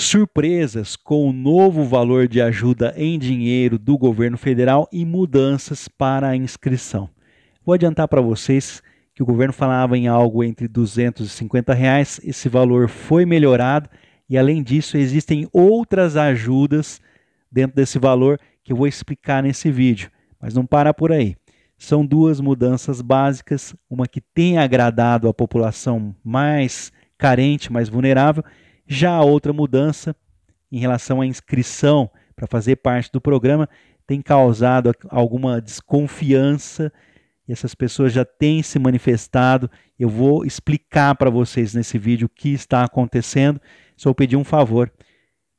surpresas com o novo valor de ajuda em dinheiro do governo federal e mudanças para a inscrição. Vou adiantar para vocês que o governo falava em algo entre 250 reais, esse valor foi melhorado e além disso existem outras ajudas dentro desse valor que eu vou explicar nesse vídeo, mas não para por aí. São duas mudanças básicas, uma que tem agradado a população mais carente, mais vulnerável, já a outra mudança em relação à inscrição para fazer parte do programa tem causado alguma desconfiança e essas pessoas já têm se manifestado. Eu vou explicar para vocês nesse vídeo o que está acontecendo. Só pedir um favor.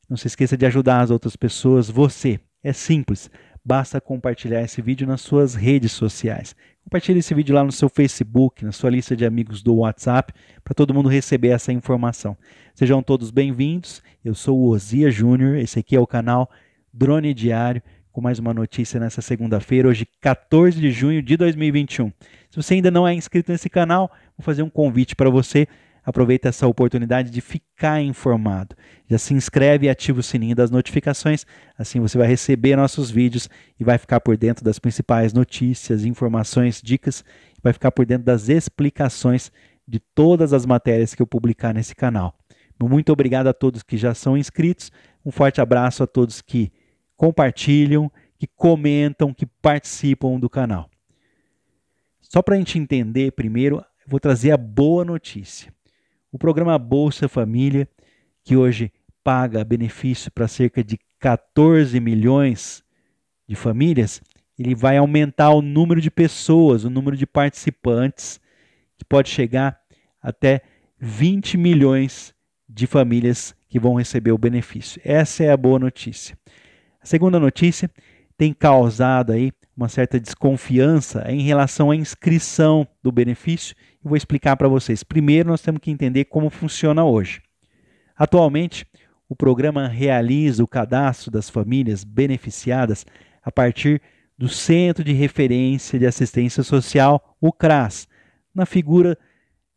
Não se esqueça de ajudar as outras pessoas. Você é simples basta compartilhar esse vídeo nas suas redes sociais. Compartilhe esse vídeo lá no seu Facebook, na sua lista de amigos do WhatsApp, para todo mundo receber essa informação. Sejam todos bem-vindos. Eu sou o Ozia Júnior, esse aqui é o canal Drone Diário, com mais uma notícia nessa segunda-feira, hoje 14 de junho de 2021. Se você ainda não é inscrito nesse canal, vou fazer um convite para você aproveita essa oportunidade de ficar informado. Já se inscreve e ativa o sininho das notificações, assim você vai receber nossos vídeos e vai ficar por dentro das principais notícias, informações, dicas, vai ficar por dentro das explicações de todas as matérias que eu publicar nesse canal. Muito obrigado a todos que já são inscritos, um forte abraço a todos que compartilham, que comentam, que participam do canal. Só para a gente entender primeiro, eu vou trazer a boa notícia. O programa Bolsa Família, que hoje paga benefício para cerca de 14 milhões de famílias, ele vai aumentar o número de pessoas, o número de participantes, que pode chegar até 20 milhões de famílias que vão receber o benefício. Essa é a boa notícia. A segunda notícia tem causado aí uma certa desconfiança em relação à inscrição do benefício e vou explicar para vocês. Primeiro, nós temos que entender como funciona hoje. Atualmente, o programa realiza o cadastro das famílias beneficiadas a partir do Centro de Referência de Assistência Social, o CRAS, na figura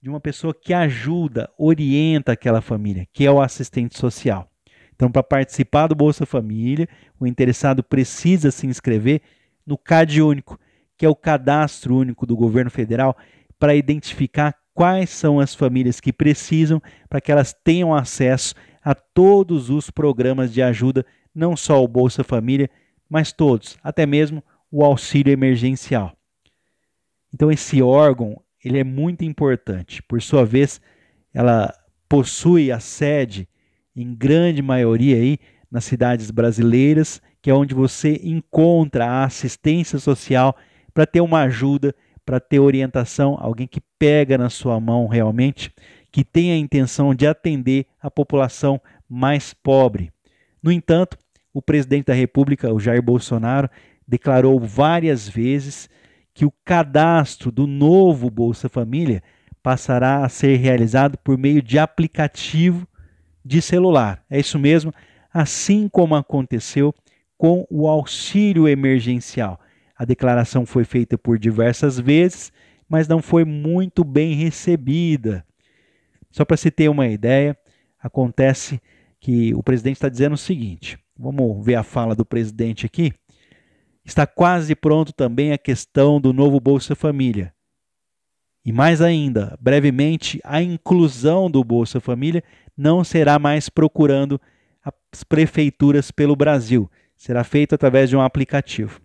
de uma pessoa que ajuda, orienta aquela família, que é o assistente social. Então, para participar do Bolsa Família, o interessado precisa se inscrever no CAD Único, que é o cadastro único do governo federal para identificar quais são as famílias que precisam, para que elas tenham acesso a todos os programas de ajuda, não só o Bolsa Família, mas todos, até mesmo o auxílio emergencial. Então esse órgão, ele é muito importante. Por sua vez, ela possui a sede em grande maioria aí nas cidades brasileiras, que é onde você encontra a assistência social para ter uma ajuda para ter orientação, alguém que pega na sua mão realmente, que tem a intenção de atender a população mais pobre. No entanto, o presidente da República, o Jair Bolsonaro, declarou várias vezes que o cadastro do novo Bolsa Família passará a ser realizado por meio de aplicativo de celular. É isso mesmo, assim como aconteceu com o auxílio emergencial. A declaração foi feita por diversas vezes, mas não foi muito bem recebida. Só para se ter uma ideia, acontece que o presidente está dizendo o seguinte: vamos ver a fala do presidente aqui. Está quase pronto também a questão do novo Bolsa Família. E mais ainda, brevemente, a inclusão do Bolsa Família não será mais procurando as prefeituras pelo Brasil. Será feito através de um aplicativo.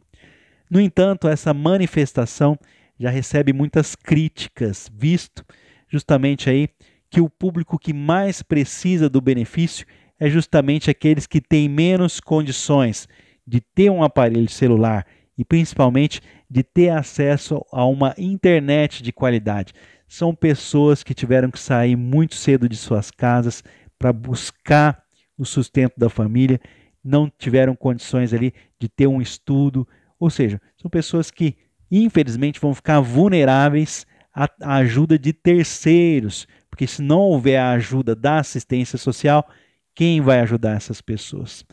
No entanto, essa manifestação já recebe muitas críticas, visto justamente aí que o público que mais precisa do benefício é justamente aqueles que têm menos condições de ter um aparelho celular e principalmente de ter acesso a uma internet de qualidade. São pessoas que tiveram que sair muito cedo de suas casas para buscar o sustento da família, não tiveram condições ali de ter um estudo, ou seja, são pessoas que, infelizmente, vão ficar vulneráveis à, ajuda de terceiros, porque se não houver a ajuda da assistência social, quem vai ajudar essas pessoas?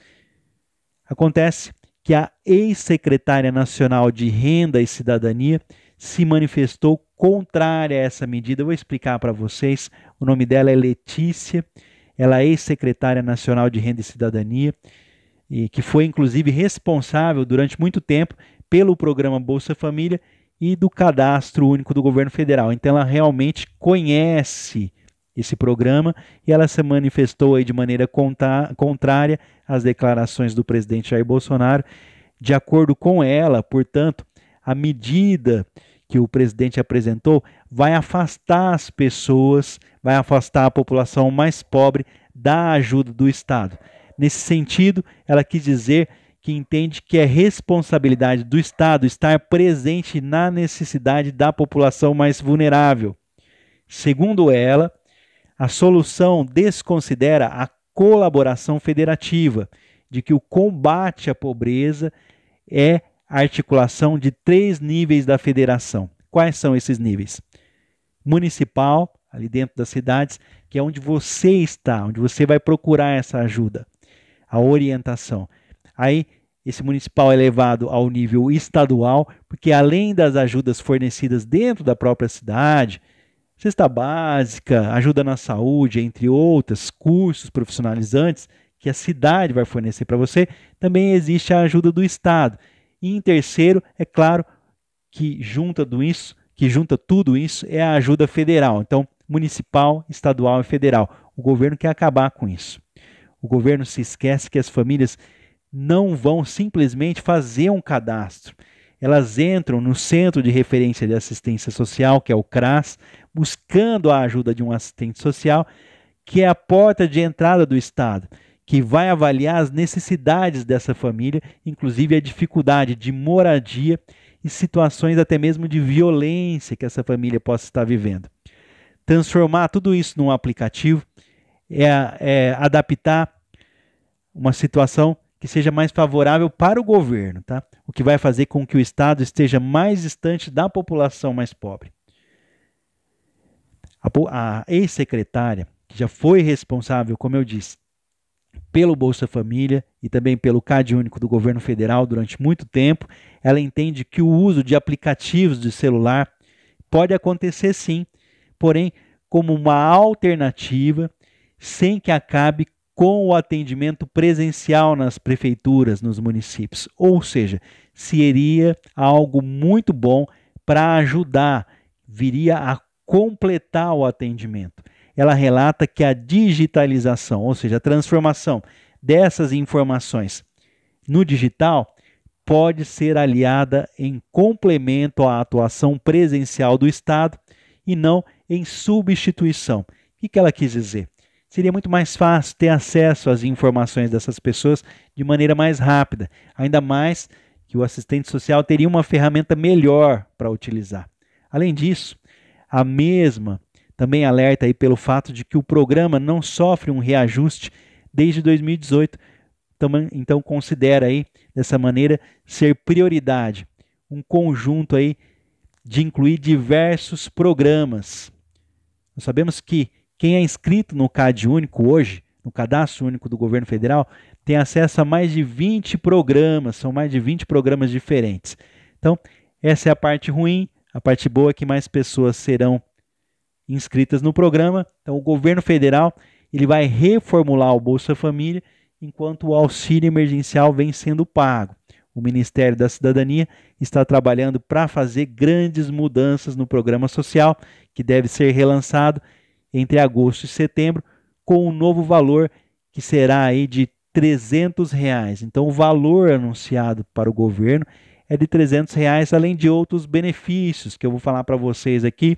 Acontece que a ex-secretária nacional de Renda e Cidadania se manifestou contrária a essa medida. Eu vou explicar para vocês. O nome dela é Letícia. Ela é ex-secretária nacional de Renda e Cidadania e que foi inclusive responsável durante muito tempo pelo programa Bolsa Família e do Cadastro Único do Governo Federal. Então ela realmente conhece esse programa e ela se manifestou aí de maneira contrária às declarações do presidente Jair Bolsonaro. De acordo com ela, portanto, a medida que o presidente apresentou vai afastar as pessoas, vai afastar a população mais pobre da ajuda do Estado. Nesse sentido, ela quis dizer que entende que é responsabilidade do Estado estar presente na necessidade da população mais vulnerável. Segundo ela, a solução desconsidera a colaboração federativa, de que o combate à pobreza é a articulação de três níveis da federação. Quais são esses níveis? Municipal, ali dentro das cidades, que é onde você está, onde você vai procurar essa ajuda a orientação. Aí esse municipal é levado ao nível estadual, porque além das ajudas fornecidas dentro da própria cidade, cesta básica, ajuda na saúde, entre outras, cursos profissionalizantes que a cidade vai fornecer para você, também existe a ajuda do Estado. E em terceiro, é claro, que junta do isso, que junta tudo isso é a ajuda federal. Então, municipal, estadual e federal. O governo quer acabar com isso. O governo se esquece que as famílias não vão simplesmente fazer um cadastro. Elas entram no Centro de Referência de Assistência Social, que é o CRAS, buscando a ajuda de um assistente social, que é a porta de entrada do Estado, que vai avaliar as necessidades dessa família, inclusive a dificuldade de moradia e situações até mesmo de violência que essa família possa estar vivendo. Transformar tudo isso num aplicativo é, é adaptar uma situação que seja mais favorável para o governo, tá? O que vai fazer com que o Estado esteja mais distante da população mais pobre. A, a ex-secretária, que já foi responsável, como eu disse, pelo Bolsa Família e também pelo CAD único do governo federal durante muito tempo, ela entende que o uso de aplicativos de celular pode acontecer sim, porém como uma alternativa sem que acabe com o atendimento presencial nas prefeituras, nos municípios. Ou seja, seria algo muito bom para ajudar, viria a completar o atendimento. Ela relata que a digitalização, ou seja, a transformação dessas informações no digital, pode ser aliada em complemento à atuação presencial do Estado e não em substituição. O que ela quis dizer? seria muito mais fácil ter acesso às informações dessas pessoas de maneira mais rápida, ainda mais que o assistente social teria uma ferramenta melhor para utilizar. Além disso, a mesma também alerta aí pelo fato de que o programa não sofre um reajuste desde 2018, então considera aí dessa maneira ser prioridade um conjunto aí de incluir diversos programas. Nós sabemos que quem é inscrito no CAD único hoje, no Cadastro Único do Governo Federal, tem acesso a mais de 20 programas, são mais de 20 programas diferentes. Então, essa é a parte ruim, a parte boa é que mais pessoas serão inscritas no programa. Então, o governo federal ele vai reformular o Bolsa Família, enquanto o auxílio emergencial vem sendo pago. O Ministério da Cidadania está trabalhando para fazer grandes mudanças no programa social, que deve ser relançado entre agosto e setembro, com um novo valor que será aí de 300 reais. Então, o valor anunciado para o governo é de 300 reais, além de outros benefícios que eu vou falar para vocês aqui.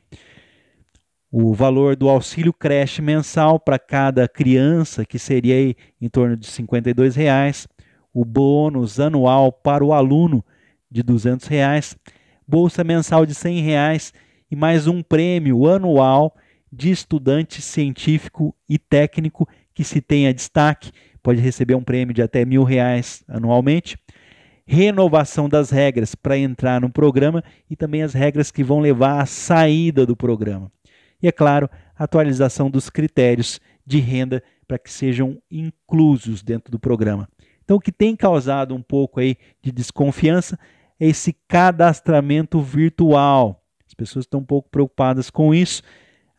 O valor do auxílio creche mensal para cada criança, que seria aí em torno de 52 reais. O bônus anual para o aluno de 200 reais. Bolsa mensal de 100 reais e mais um prêmio anual de estudante científico e técnico que se tenha destaque, pode receber um prêmio de até mil reais anualmente. Renovação das regras para entrar no programa e também as regras que vão levar à saída do programa. E, é claro, atualização dos critérios de renda para que sejam inclusos dentro do programa. Então, o que tem causado um pouco aí de desconfiança é esse cadastramento virtual. As pessoas estão um pouco preocupadas com isso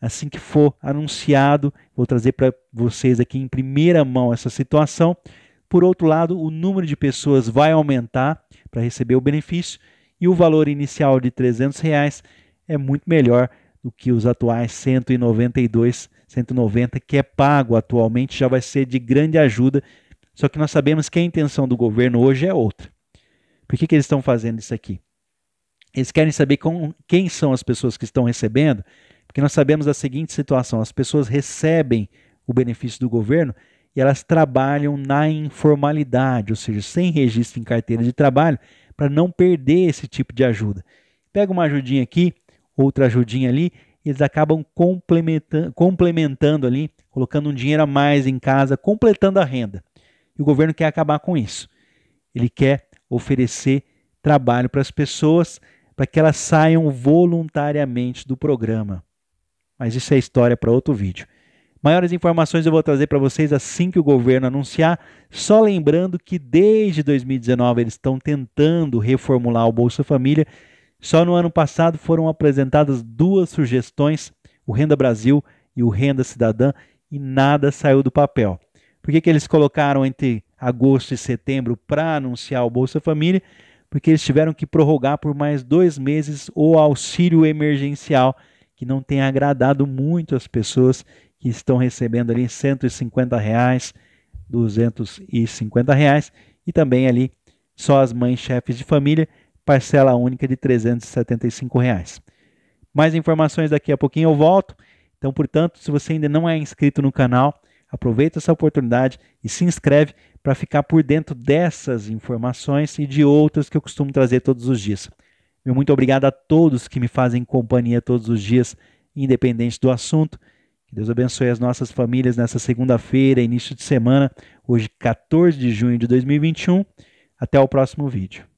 assim que for anunciado, vou trazer para vocês aqui em primeira mão essa situação. Por outro lado, o número de pessoas vai aumentar para receber o benefício e o valor inicial de R$ 300 reais é muito melhor do que os atuais 192, 190 que é pago atualmente, já vai ser de grande ajuda. Só que nós sabemos que a intenção do governo hoje é outra. Por que, que eles estão fazendo isso aqui? Eles querem saber com, quem são as pessoas que estão recebendo porque nós sabemos da seguinte situação: as pessoas recebem o benefício do governo e elas trabalham na informalidade, ou seja, sem registro em carteira de trabalho, para não perder esse tipo de ajuda. Pega uma ajudinha aqui, outra ajudinha ali, eles acabam complementando, complementando ali, colocando um dinheiro a mais em casa, completando a renda. E o governo quer acabar com isso. Ele quer oferecer trabalho para as pessoas para que elas saiam voluntariamente do programa. Mas isso é história para outro vídeo. Maiores informações eu vou trazer para vocês assim que o governo anunciar. Só lembrando que desde 2019 eles estão tentando reformular o Bolsa Família. Só no ano passado foram apresentadas duas sugestões, o Renda Brasil e o Renda Cidadã, e nada saiu do papel. Por que, que eles colocaram entre agosto e setembro para anunciar o Bolsa Família? Porque eles tiveram que prorrogar por mais dois meses o auxílio emergencial que não tem agradado muito as pessoas que estão recebendo ali 150 reais, 250 reais e também ali só as mães chefes de família, parcela única de 375 reais. Mais informações daqui a pouquinho eu volto. Então, portanto, se você ainda não é inscrito no canal, aproveita essa oportunidade e se inscreve para ficar por dentro dessas informações e de outras que eu costumo trazer todos os dias. Meu muito obrigado a todos que me fazem companhia todos os dias, independente do assunto. Que Deus abençoe as nossas famílias nessa segunda-feira, início de semana, hoje 14 de junho de 2021. Até o próximo vídeo.